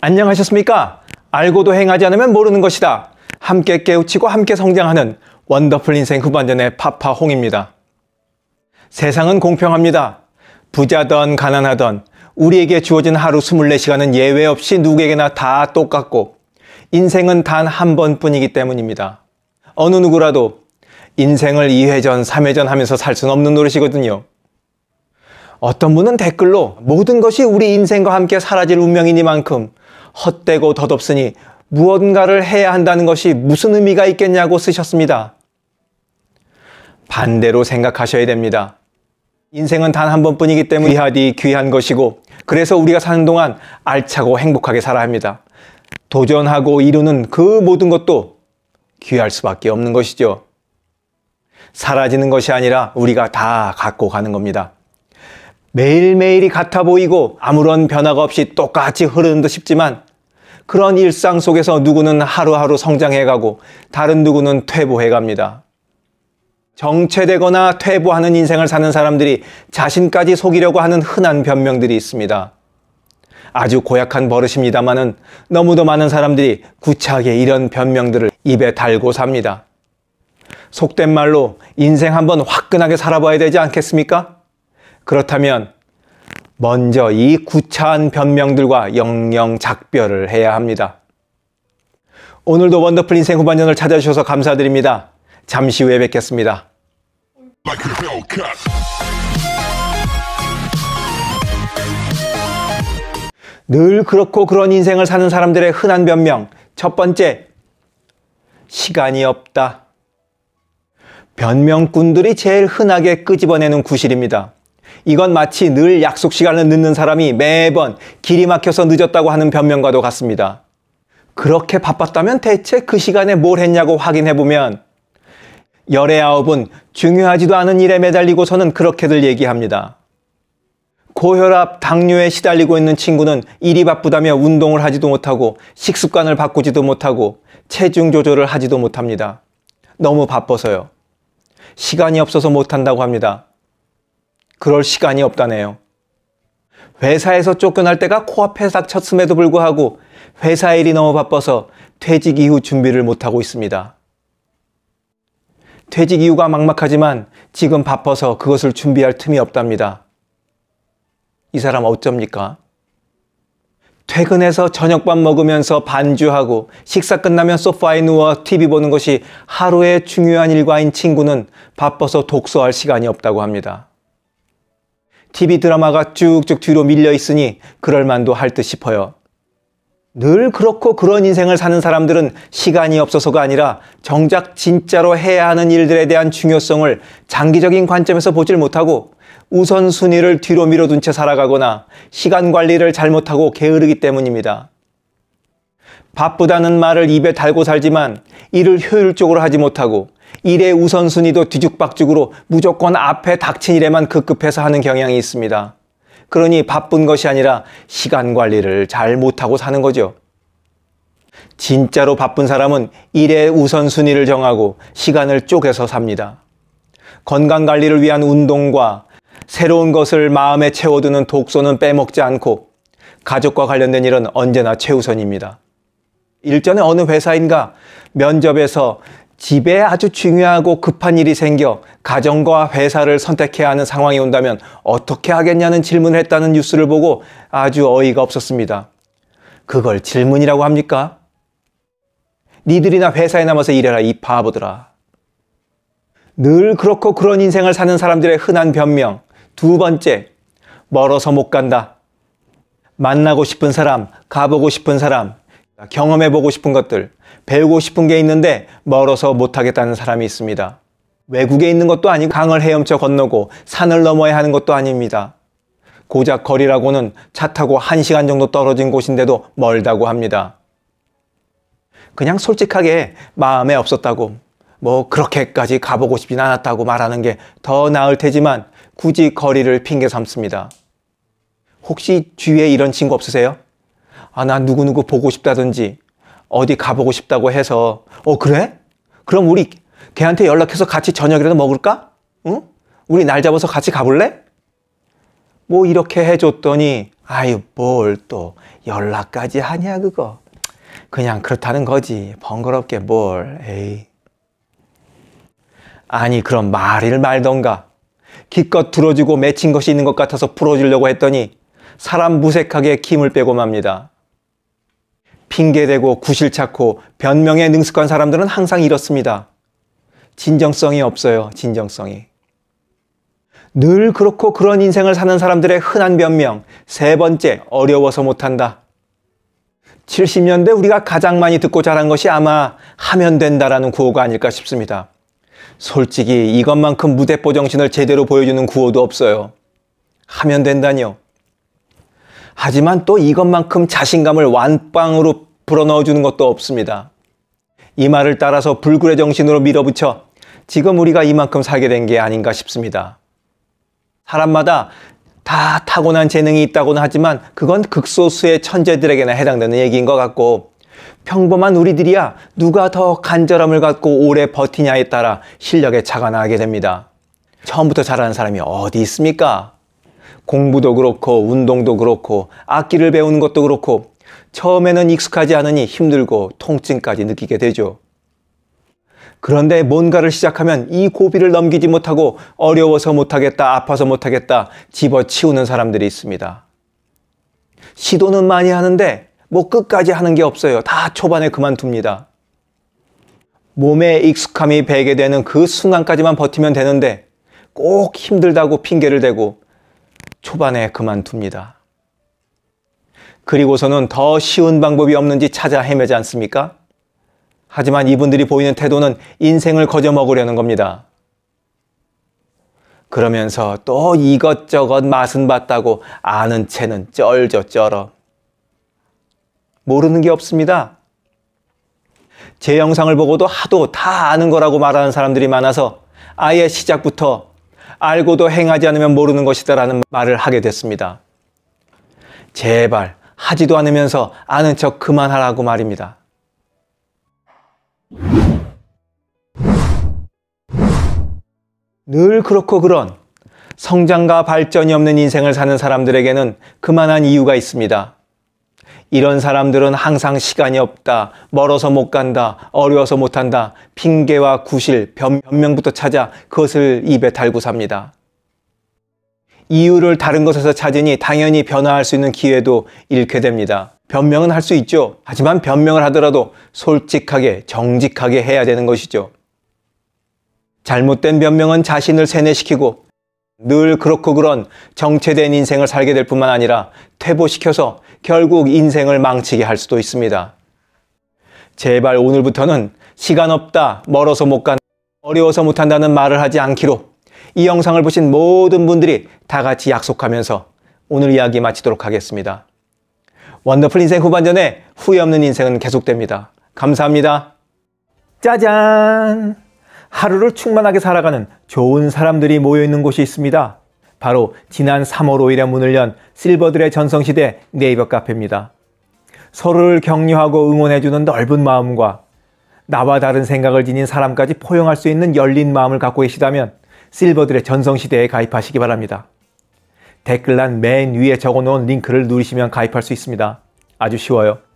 안녕하셨습니까? 알고도 행하지 않으면 모르는 것이다. 함께 깨우치고 함께 성장하는 원더풀 인생 후반전의 파파홍입니다. 세상은 공평합니다. 부자던 가난하던 우리에게 주어진 하루 24시간은 예외 없이 누구에게나 다 똑같고 인생은 단 한 번뿐이기 때문입니다. 어느 누구라도 인생을 2회전, 3회전 하면서 살 수는 없는 노릇이거든요. 어떤 분은 댓글로 모든 것이 우리 인생과 함께 사라질 운명이니만큼 헛되고 덧없으니 무언가를 해야 한다는 것이 무슨 의미가 있겠냐고 쓰셨습니다. 반대로 생각하셔야 됩니다. 인생은 단 한 번뿐이기 때문에 귀하디 귀한 것이고 그래서 우리가 사는 동안 알차고 행복하게 살아야 합니다. 도전하고 이루는 그 모든 것도 귀할 수밖에 없는 것이죠. 사라지는 것이 아니라 우리가 다 갖고 가는 겁니다. 매일매일이 같아 보이고 아무런 변화가 없이 똑같이 흐르는 듯 싶지만 그런 일상 속에서 누구는 하루하루 성장해가고 다른 누구는 퇴보해갑니다. 정체되거나 퇴보하는 인생을 사는 사람들이 자신까지 속이려고 하는 흔한 변명들이 있습니다. 아주 고약한 버릇입니다만은 너무도 많은 사람들이 구차하게 이런 변명들을 입에 달고 삽니다. 속된 말로 인생 한번 화끈하게 살아봐야 되지 않겠습니까? 그렇다면 먼저 이 구차한 변명들과 영영 작별을 해야 합니다. 오늘도 원더풀 인생 후반년을 찾아주셔서 감사드립니다. 잠시 후에 뵙겠습니다. 늘 그렇고 그런 인생을 사는 사람들의 흔한 변명. 첫 번째, 시간이 없다. 변명꾼들이 제일 흔하게 끄집어내는 구실입니다. 이건 마치 늘 약속 시간을 늦는 사람이 매번 길이 막혀서 늦었다고 하는 변명과도 같습니다. 그렇게 바빴다면 대체 그 시간에 뭘 했냐고 확인해보면 열의 아홉은 중요하지도 않은 일에 매달리고서는 그렇게들 얘기합니다. 고혈압, 당뇨에 시달리고 있는 친구는 일이 바쁘다며 운동을 하지도 못하고 식습관을 바꾸지도 못하고 체중 조절을 하지도 못합니다. 너무 바빠서요. 시간이 없어서 못한다고 합니다. 그럴 시간이 없다네요. 회사에서 쫓겨날 때가 코앞에 닥쳤음에도 불구하고 회사 일이 너무 바빠서 퇴직 이후 준비를 못하고 있습니다. 퇴직 이유가 막막하지만 지금 바빠서 그것을 준비할 틈이 없답니다. 이 사람 어쩝니까? 퇴근해서 저녁밥 먹으면서 반주하고 식사 끝나면 소파에 누워 TV 보는 것이 하루의 중요한 일과인 친구는 바빠서 독서할 시간이 없다고 합니다. TV 드라마가 쭉쭉 뒤로 밀려 있으니 그럴만도 할 듯 싶어요. 늘 그렇고 그런 인생을 사는 사람들은 시간이 없어서가 아니라 정작 진짜로 해야 하는 일들에 대한 중요성을 장기적인 관점에서 보질 못하고 우선순위를 뒤로 밀어둔 채 살아가거나 시간 관리를 잘못하고 게으르기 때문입니다. 바쁘다는 말을 입에 달고 살지만 일을 효율적으로 하지 못하고 일의 우선순위도 뒤죽박죽으로 무조건 앞에 닥친 일에만 급급해서 하는 경향이 있습니다. 그러니 바쁜 것이 아니라 시간 관리를 잘 못하고 사는 거죠. 진짜로 바쁜 사람은 일의 우선순위를 정하고 시간을 쪼개서 삽니다. 건강 관리를 위한 운동과 새로운 것을 마음에 채워두는 독서는 빼먹지 않고 가족과 관련된 일은 언제나 최우선입니다. 일전에 어느 회사인가 면접에서 집에 아주 중요하고 급한 일이 생겨 가정과 회사를 선택해야 하는 상황이 온다면 어떻게 하겠냐는 질문을 했다는 뉴스를 보고 아주 어이가 없었습니다. 그걸 질문이라고 합니까? 니들이나 회사에 남아서 일해라, 이 바보들아. 늘 그렇고 그런 인생을 사는 사람들의 흔한 변명. 두 번째, 멀어서 못 간다. 만나고 싶은 사람, 가보고 싶은 사람, 경험해보고 싶은 것들, 배우고 싶은 게 있는데 멀어서 못하겠다는 사람이 있습니다. 외국에 있는 것도 아니고 강을 헤엄쳐 건너고 산을 넘어야 하는 것도 아닙니다. 고작 거리라고는 차 타고 1시간 정도 떨어진 곳인데도 멀다고 합니다. 그냥 솔직하게 마음에 없었다고 뭐 그렇게까지 가보고 싶진 않았다고 말하는 게 더 나을 테지만 굳이 거리를 핑계 삼습니다. 혹시 주위에 이런 친구 없으세요? 아, 나 누구누구 보고 싶다든지 어디 가보고 싶다고 해서 어, 그래? 그럼 우리 걔한테 연락해서 같이 저녁이라도 먹을까? 응? 우리 날 잡아서 같이 가볼래? 뭐 이렇게 해줬더니 아유 뭘 또 연락까지 하냐 그거 그냥 그렇다는 거지 번거롭게 뭘 에이 아니 그럼 말을 말던가 기껏 들어주고 맺힌 것이 있는 것 같아서 풀어주려고 했더니 사람 무색하게 김을 빼고 맙니다 핑계대고 구실 찾고 변명에 능숙한 사람들은 항상 이렇습니다. 진정성이 없어요. 진정성이. 늘 그렇고 그런 인생을 사는 사람들의 흔한 변명. 세 번째, 어려워서 못한다. 70년대 우리가 가장 많이 듣고 자란 것이 아마 하면 된다라는 구호가 아닐까 싶습니다. 솔직히 이것만큼 무대뽀 정신을 제대로 보여주는 구호도 없어요. 하면 된다니요. 하지만 또 이것만큼 자신감을 완빵으로 불어넣어 주는 것도 없습니다. 이 말을 따라서 불굴의 정신으로 밀어붙여 지금 우리가 이만큼 살게 된 게 아닌가 싶습니다. 사람마다 다 타고난 재능이 있다고는 하지만 그건 극소수의 천재들에게나 해당되는 얘기인 것 같고 평범한 우리들이야 누가 더 간절함을 갖고 오래 버티냐에 따라 실력에 차가 나게 됩니다. 처음부터 잘하는 사람이 어디 있습니까? 공부도 그렇고 운동도 그렇고 악기를 배우는 것도 그렇고 처음에는 익숙하지 않으니 힘들고 통증까지 느끼게 되죠. 그런데 뭔가를 시작하면 이 고비를 넘기지 못하고 어려워서 못하겠다, 아파서 못하겠다 집어치우는 사람들이 있습니다. 시도는 많이 하는데 뭐 끝까지 하는 게 없어요. 다 초반에 그만둡니다. 몸에 익숙함이 배게 되는 그 순간까지만 버티면 되는데 꼭 힘들다고 핑계를 대고 초반에 그만둡니다. 그리고서는 더 쉬운 방법이 없는지 찾아 헤매지 않습니까? 하지만 이분들이 보이는 태도는 인생을 거저먹으려는 겁니다. 그러면서 또 이것저것 맛은 봤다고 아는 채는 쩔죠 쩔어. 모르는 게 없습니다. 제 영상을 보고도 하도 다 아는 거라고 말하는 사람들이 많아서 아예 시작부터 알고도 행하지 않으면 모르는 것이다라는 말을 하게 됐습니다. 제발 하지도 않으면서 아는 척 그만하라고 말입니다. 늘 그렇고 그런 성장과 발전이 없는 인생을 사는 사람들에게는 그만한 이유가 있습니다. 이런 사람들은 항상 시간이 없다, 멀어서 못 간다, 어려워서 못한다, 핑계와 구실, 변명부터 찾아 그것을 입에 달고 삽니다. 이유를 다른 것에서 찾으니 당연히 변화할 수 있는 기회도 잃게 됩니다. 변명은 할 수 있죠. 하지만 변명을 하더라도 솔직하게, 정직하게 해야 되는 것이죠. 잘못된 변명은 자신을 세뇌시키고 늘 그렇고 그런 정체된 인생을 살게 될 뿐만 아니라 퇴보시켜서 결국 인생을 망치게 할 수도 있습니다. 제발 오늘부터는 시간 없다, 멀어서 못 간, 어려워서 못한다는 말을 하지 않기로 이 영상을 보신 모든 분들이 다 같이 약속하면서 오늘 이야기 마치도록 하겠습니다. 원더풀 인생 후반전에 후회 없는 인생은 계속됩니다. 감사합니다. 짜잔! 하루를 충만하게 살아가는 좋은 사람들이 모여있는 곳이 있습니다. 바로 지난 3월 5일에 문을 연 실버들의 전성시대 네이버 카페입니다. 서로를 격려하고 응원해주는 넓은 마음과 나와 다른 생각을 지닌 사람까지 포용할 수 있는 열린 마음을 갖고 계시다면 실버들의 전성시대에 가입하시기 바랍니다. 댓글란 맨 위에 적어놓은 링크를 누르시면 가입할 수 있습니다. 아주 쉬워요.